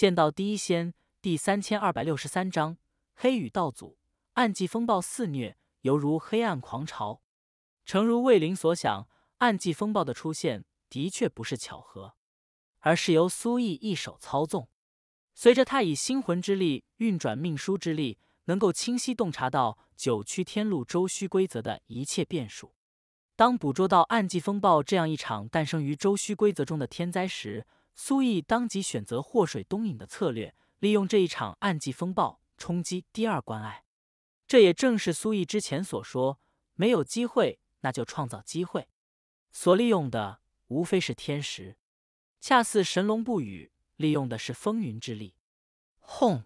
《剑道第一仙》第三千二百六十三章：黑羽道祖，暗季风暴肆虐，犹如黑暗狂潮。诚如魏林所想，暗季风暴的出现的确不是巧合，而是由苏毅一手操纵。随着他以星魂之力运转命书之力，能够清晰洞察到九曲天路周虚规则的一切变数。当捕捉到暗季风暴这样一场诞生于周虚规则中的天灾时，苏毅当即选择祸水东引的策略，利用这一场暗记风暴冲击第二关隘。这也正是苏毅之前所说：“没有机会，那就创造机会。”所利用的无非是天时，恰似神龙不语，利用的是风云之力。轰！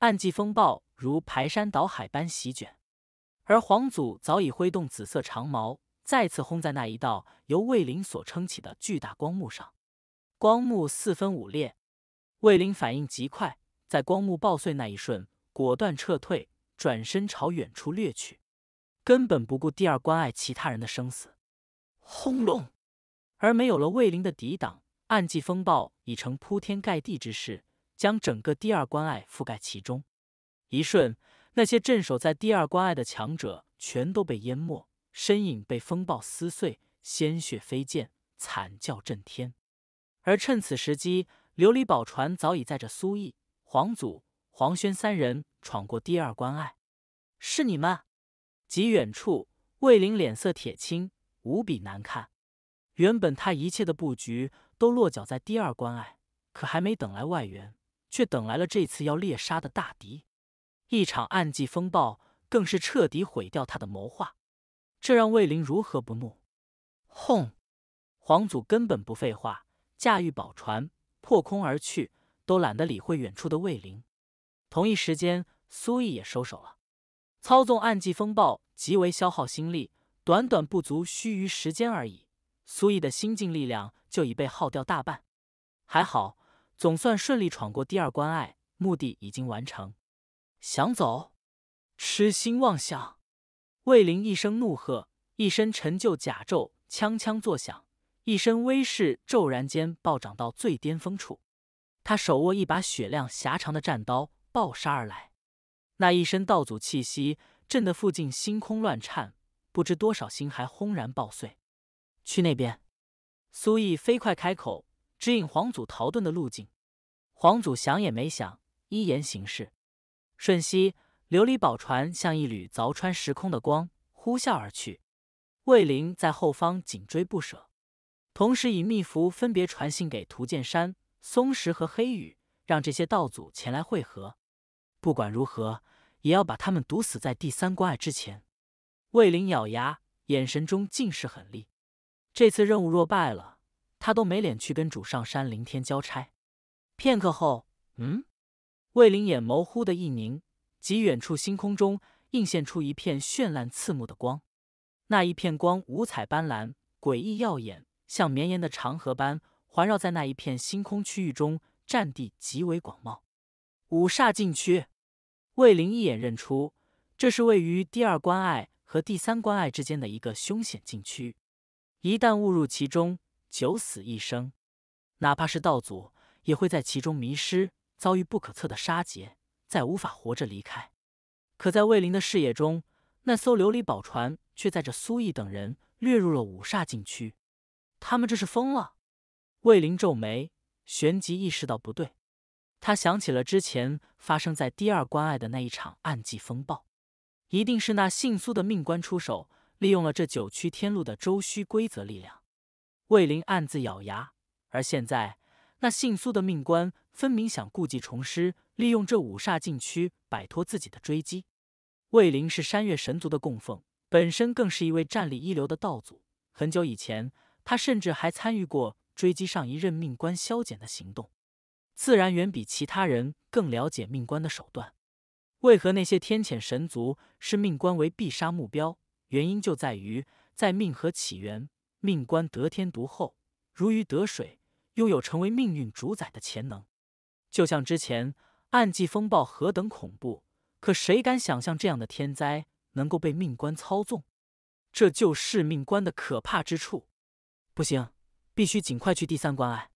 暗记风暴如排山倒海般席卷，而皇祖早已挥动紫色长矛，再次轰在那一道由魏灵所撑起的巨大光幕上。光幕四分五裂，魏灵反应极快，在光幕爆碎那一瞬，果断撤退，转身朝远处掠去，根本不顾第二关爱其他人的生死。轰隆！而没有了魏灵的抵挡，暗记风暴已成铺天盖地之势，将整个第二关隘覆盖其中。一瞬，那些镇守在第二关隘的强者全都被淹没，身影被风暴撕碎，鲜血飞溅，惨叫震天。而趁此时机，琉璃宝船早已载着苏毅、黄祖、黄轩三人闯过第二关隘。是你们！极远处，魏玲脸色铁青，无比难看。原本他一切的布局都落脚在第二关隘，可还没等来外援，却等来了这次要猎杀的大敌。一场暗计风暴，更是彻底毁掉他的谋划。这让魏玲如何不怒？轰！皇祖根本不废话。驾驭宝船破空而去，都懒得理会远处的魏凌。同一时间，苏毅也收手了。操纵暗记风暴极为消耗心力，短短不足须臾时间而已，苏毅的心境力量就已被耗掉大半。还好，总算顺利闯过第二关隘，目的已经完成。想走？痴心妄想！魏凌一声怒喝，一身陈旧甲胄锵锵作响。一身威势骤然间暴涨到最巅峰处，他手握一把雪亮狭长的战刀，暴杀而来。那一身道祖气息震得附近星空乱颤，不知多少星还轰然爆碎。去那边！苏毅飞快开口，指引皇祖逃遁的路径。皇祖想也没想，依言行事。瞬息，琉璃宝船像一缕凿穿时空的光，呼啸而去。魏灵在后方紧追不舍。同时以秘符分别传信给屠剑山、松石和黑羽，让这些道祖前来汇合。不管如何，也要把他们毒死在第三关隘之前。魏凌咬牙，眼神中尽是狠厉。这次任务若败了，他都没脸去跟主上山灵天交差。片刻后，嗯，魏凌眼眸忽的一凝，及远处星空中映现出一片绚烂刺目的光。那一片光五彩斑斓，诡异耀眼。像绵延的长河般环绕在那一片星空区域中，占地极为广袤。五煞禁区，魏林一眼认出，这是位于第二关隘和第三关隘之间的一个凶险禁区。一旦误入其中，九死一生。哪怕是道祖，也会在其中迷失，遭遇不可测的杀劫，再无法活着离开。可在魏林的视野中，那艘琉璃宝船却载着苏毅等人掠入了五煞禁区。他们这是疯了！魏林皱眉，旋即意识到不对，他想起了之前发生在第二关隘的那一场暗记风暴，一定是那姓苏的命官出手，利用了这九曲天路的周虚规则力量。魏林暗自咬牙，而现在那姓苏的命官分明想故技重施，利用这五煞禁区摆脱自己的追击。魏林是山岳神族的供奉，本身更是一位战力一流的道祖，很久以前。他甚至还参与过追击上一任命官萧简的行动，自然远比其他人更了解命官的手段。为何那些天谴神族视命官为必杀目标？原因就在于，在命和起源，命官得天独厚，如鱼得水，拥有成为命运主宰的潜能。就像之前暗季风暴何等恐怖，可谁敢想象这样的天灾能够被命官操纵？这就是命官的可怕之处。不行，必须尽快去第三关隘。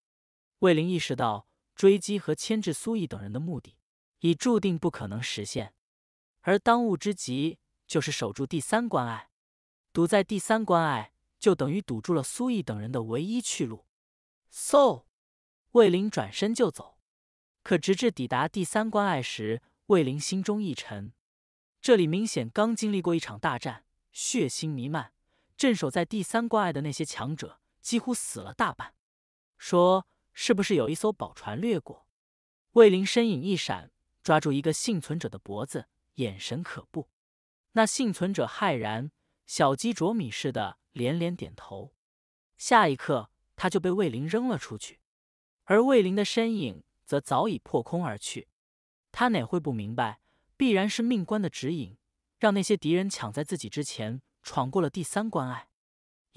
魏林意识到追击和牵制苏毅等人的目的已注定不可能实现，而当务之急就是守住第三关隘。堵在第三关隘，就等于堵住了苏毅等人的唯一去路。嗖！魏林转身就走。可直至抵达第三关隘时，魏林心中一沉：这里明显刚经历过一场大战，血腥弥漫。镇守在第三关隘的那些强者。几乎死了大半，说是不是有一艘宝船掠过？魏林身影一闪，抓住一个幸存者的脖子，眼神可怖。那幸存者骇然，小鸡啄米似的连连点头。下一刻，他就被魏林扔了出去，而魏林的身影则早已破空而去。他哪会不明白，必然是命官的指引，让那些敌人抢在自己之前闯过了第三关隘。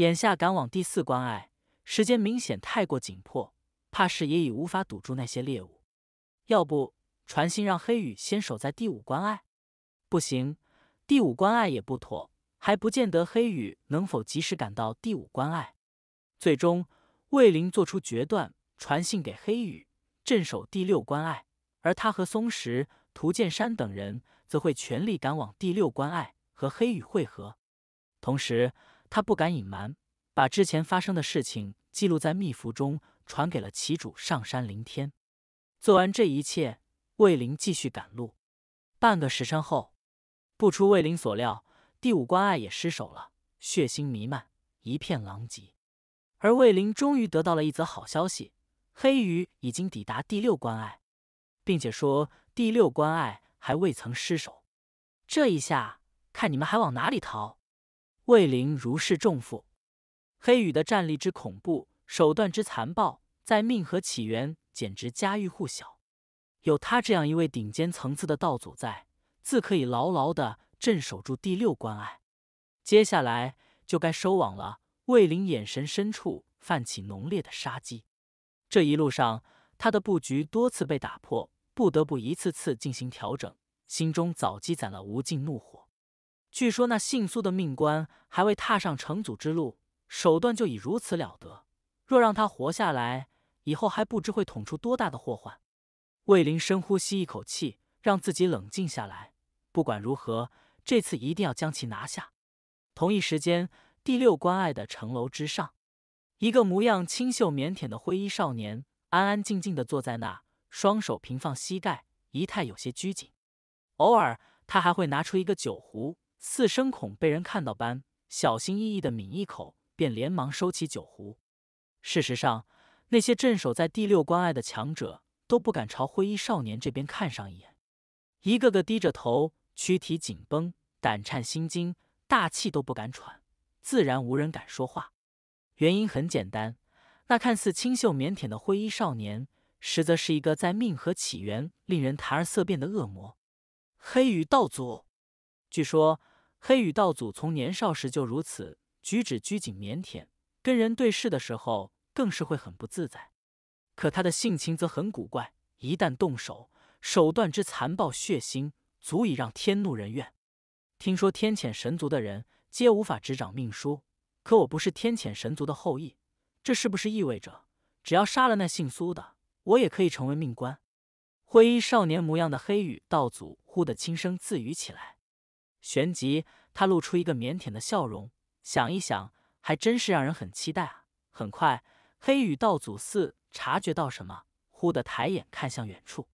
眼下赶往第四关隘，时间明显太过紧迫，怕是也已无法堵住那些猎物。要不传信让黑羽先守在第五关隘？不行，第五关隘也不妥，还不见得黑羽能否及时赶到第五关隘。最终，魏凌做出决断，传信给黑羽，镇守第六关隘，而他和松石、涂建山等人则会全力赶往第六关隘和黑羽汇合，同时。他不敢隐瞒，把之前发生的事情记录在秘符中，传给了旗主上山临天。做完这一切，魏林继续赶路。半个时辰后，不出魏林所料，第五关隘也失守了，血腥弥漫，一片狼藉。而魏林终于得到了一则好消息：黑鱼已经抵达第六关隘，并且说第六关隘还未曾失守。这一下，看你们还往哪里逃！魏凌如释重负，黑羽的战力之恐怖，手段之残暴，在命和起源简直家喻户晓。有他这样一位顶尖层次的道祖在，自可以牢牢的镇守住第六关隘。接下来就该收网了。魏凌眼神深处泛起浓烈的杀机。这一路上，他的布局多次被打破，不得不一次次进行调整，心中早积攒了无尽怒火。据说那姓苏的命官还未踏上成祖之路，手段就已如此了得。若让他活下来，以后还不知会捅出多大的祸患。魏林深呼吸一口气，让自己冷静下来。不管如何，这次一定要将其拿下。同一时间，第六关隘的城楼之上，一个模样清秀腼腆的灰衣少年安安静静的坐在那，双手平放膝盖，仪态有些拘谨。偶尔，他还会拿出一个酒壶。似生孔被人看到般，小心翼翼地抿一口，便连忙收起酒壶。事实上，那些镇守在第六关隘的强者都不敢朝灰衣少年这边看上一眼，一个个低着头，躯体紧绷，胆颤心惊，大气都不敢喘，自然无人敢说话。原因很简单，那看似清秀腼腆的灰衣少年，实则是一个在命河起源令人谈而色变的恶魔——黑羽道祖。据说。黑羽道祖从年少时就如此，举止拘谨腼腆，跟人对视的时候更是会很不自在。可他的性情则很古怪，一旦动手，手段之残暴血腥，足以让天怒人怨。听说天谴神族的人皆无法执掌命书，可我不是天谴神族的后裔，这是不是意味着，只要杀了那姓苏的，我也可以成为命官？灰衣少年模样的黑羽道祖忽地轻声自语起来，旋即。他露出一个腼腆的笑容，想一想，还真是让人很期待啊！很快，黑羽道祖四察觉到什么，忽地抬眼看向远处。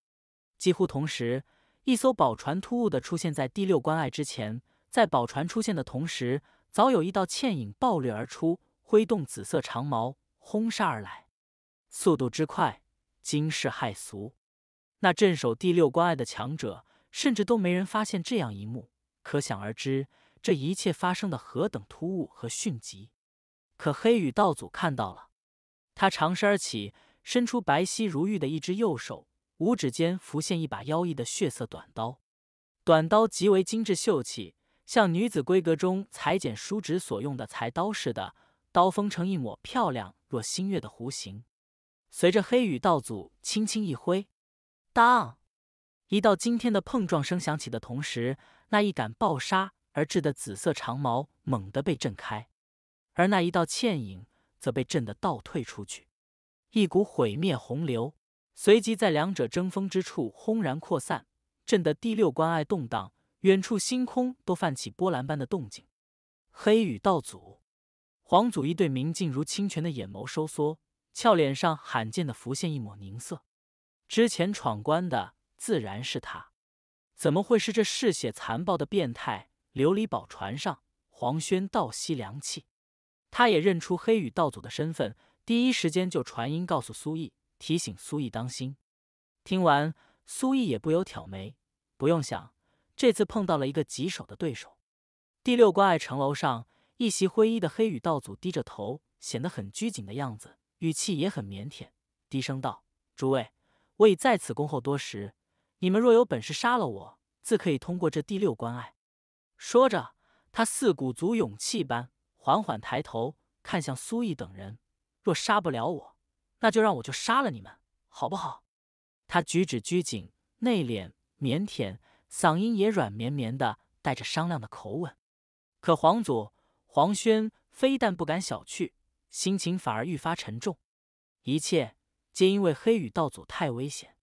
几乎同时，一艘宝船突兀地出现在第六关隘之前。在宝船出现的同时，早有一道倩影暴掠而出，挥动紫色长矛轰杀而来，速度之快，惊世骇俗。那镇守第六关隘的强者，甚至都没人发现这样一幕，可想而知。这一切发生的何等突兀和迅疾！可黑羽道祖看到了，他长身而起，伸出白皙如玉的一只右手，五指间浮现一把妖异的血色短刀。短刀极为精致秀气，像女子闺阁中裁剪梳纸所用的裁刀似的，刀锋呈一抹漂亮若新月的弧形。随着黑羽道祖轻轻一挥，当一道惊天的碰撞声响起的同时，那一杆暴杀。而至的紫色长矛猛地被震开，而那一道倩影则被震得倒退出去。一股毁灭洪流随即在两者争锋之处轰然扩散，震得第六关隘动荡，远处星空都泛起波澜般的动静。黑羽道祖，皇祖一对明镜如清泉的眼眸收缩，俏脸上罕见的浮现一抹凝色。之前闯关的自然是他，怎么会是这嗜血残暴的变态？琉璃宝船上，黄轩倒吸凉气，他也认出黑羽道祖的身份，第一时间就传音告诉苏毅，提醒苏毅当心。听完，苏毅也不由挑眉，不用想，这次碰到了一个棘手的对手。第六关隘城楼上，一袭灰衣的黑羽道祖低着头，显得很拘谨的样子，语气也很腼腆，低声道：“诸位，我已在此恭候多时，你们若有本事杀了我，自可以通过这第六关隘。”说着，他似鼓足勇气般缓缓抬头看向苏毅等人。若杀不了我，那就让我就杀了你们，好不好？他举止拘谨、内敛、腼腆，嗓音也软绵绵的，带着商量的口吻。可黄祖、黄轩非但不敢小觑，心情反而愈发沉重。一切皆因为黑羽道祖太危险。